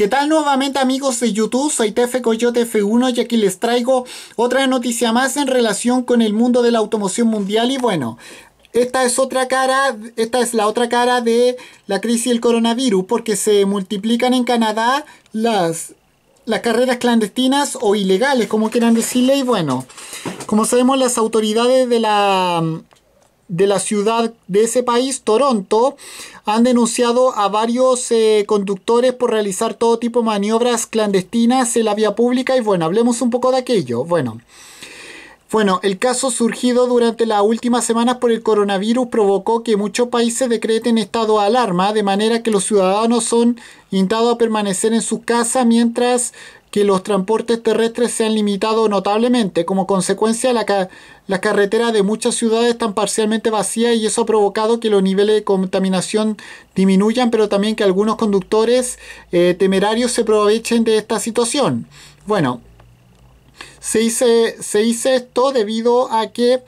¿Qué tal nuevamente amigos de YouTube? Soy Tefe Coyote F1 y aquí les traigo otra noticia más en relación con el mundo de la automoción mundial y bueno, esta es otra cara, esta es la otra cara de la crisis del coronavirus porque se multiplican en Canadá las las carreras clandestinas o ilegales, como quieran decirle, y bueno, como sabemos las autoridades de la de la ciudad de ese país, Toronto, han denunciado a varios eh, conductores por realizar todo tipo de maniobras clandestinas en la vía pública y bueno, hablemos un poco de aquello. Bueno. Bueno, el caso surgido durante las últimas semanas por el coronavirus provocó que muchos países decreten estado de alarma, de manera que los ciudadanos son invitados a permanecer en sus casas mientras que los transportes terrestres se han limitado notablemente. Como consecuencia, las carreteras de muchas ciudades están parcialmente vacías y eso ha provocado que los niveles de contaminación disminuyan, pero también que algunos conductores eh, temerarios se aprovechen de esta situación. Bueno, se se hizo esto debido a que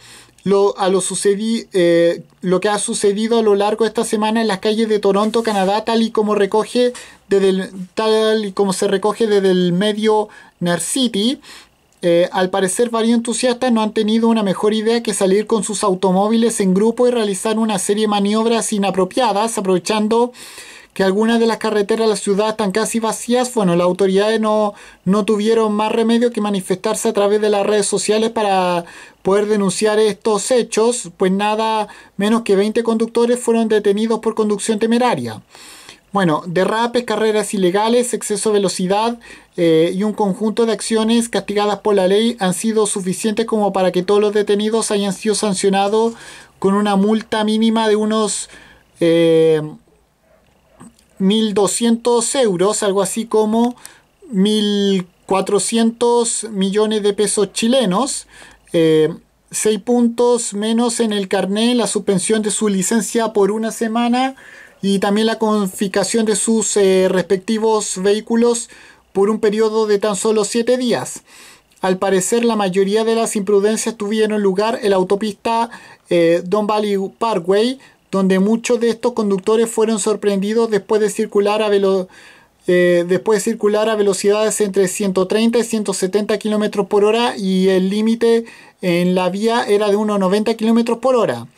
lo, a lo, sucedi, eh, lo que ha sucedido a lo largo de esta semana en las calles de Toronto, Canadá, tal y como recoge desde tal y como se recoge desde el medio Narcity. Eh, al parecer varios entusiastas no han tenido una mejor idea que salir con sus automóviles en grupo y realizar una serie de maniobras inapropiadas, aprovechando que algunas de las carreteras de la ciudad están casi vacías, bueno, las autoridades no, no tuvieron más remedio que manifestarse a través de las redes sociales para poder denunciar estos hechos, pues nada menos que 20 conductores fueron detenidos por conducción temeraria. Bueno, derrapes, carreras ilegales, exceso de velocidad eh, y un conjunto de acciones castigadas por la ley han sido suficientes como para que todos los detenidos hayan sido sancionados con una multa mínima de unos 1.200 eh, euros, algo así como 1.400 millones de pesos chilenos. Eh, 6 puntos menos en el carnet, la suspensión de su licencia por una semana y también la confiscación de sus eh, respectivos vehículos por un periodo de tan solo siete días. Al parecer, la mayoría de las imprudencias tuvieron lugar en la autopista eh, Don Valley Parkway, donde muchos de estos conductores fueron sorprendidos después de circular a velocidad eh, después circular a velocidades entre 130 y 170 km por hora y el límite en la vía era de unos 90 km por hora.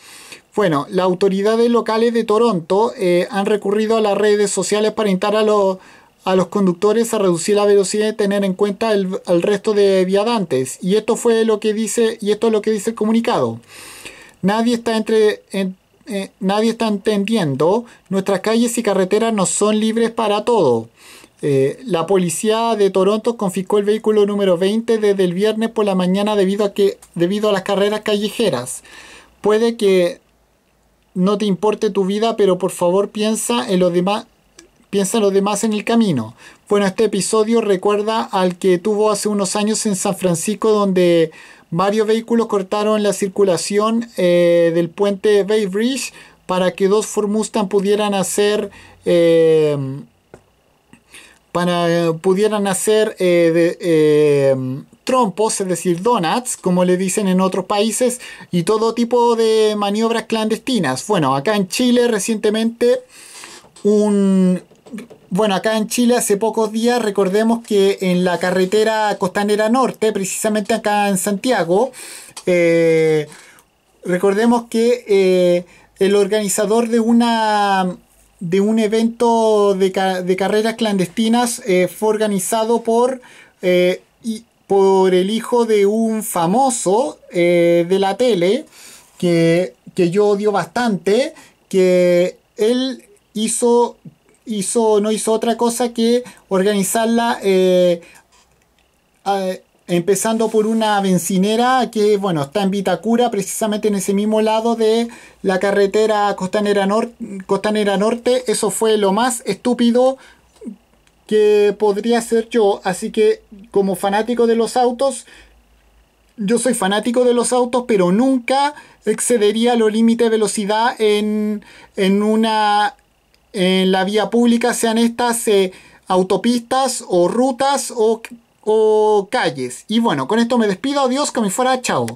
Bueno, las autoridades locales de Toronto eh, han recurrido a las redes sociales para instar a los, a los conductores a reducir la velocidad y tener en cuenta el, resto de viadantes. Y esto fue lo que dice, y esto es lo que dice el comunicado. Nadie está entre, eh, nadie está entendiendo. Nuestras calles y carreteras no son libres para todo. Eh, la policía de Toronto confiscó el vehículo número 20 desde el viernes por la mañana debido a, que, debido a las carreras callejeras. Puede que no te importe tu vida, pero por favor piensa en los demás. Piensa en los demás en el camino. Bueno, este episodio recuerda al que tuvo hace unos años en San Francisco donde Varios vehículos cortaron la circulación eh, del puente Bay Bridge para que dos Ford pudieran hacer eh, para pudieran hacer eh, trompos, es decir, donuts, como le dicen en otros países, y todo tipo de maniobras clandestinas. Bueno, acá en Chile recientemente un, bueno, acá en Chile hace pocos días recordemos que en la carretera costanera norte, precisamente acá en Santiago, eh, recordemos que eh, el organizador de una de un evento de, carreras clandestinas eh, fue organizado por y por el hijo de un famoso de la tele que, que yo odio bastante que él hizo no hizo otra cosa que organizarla eh, empezando por una bencinera que bueno está en Vitacura precisamente en ese mismo lado de la carretera costanera, costanera norte eso fue lo más estúpido que podría ser yo así que como fanático de los autos yo soy fanático de los autos pero nunca excedería los límites de velocidad en, en una en la vía pública, sean estas eh, autopistas o rutas o, o calles. Y bueno, con esto me despido, adiós, que me fuera, chao.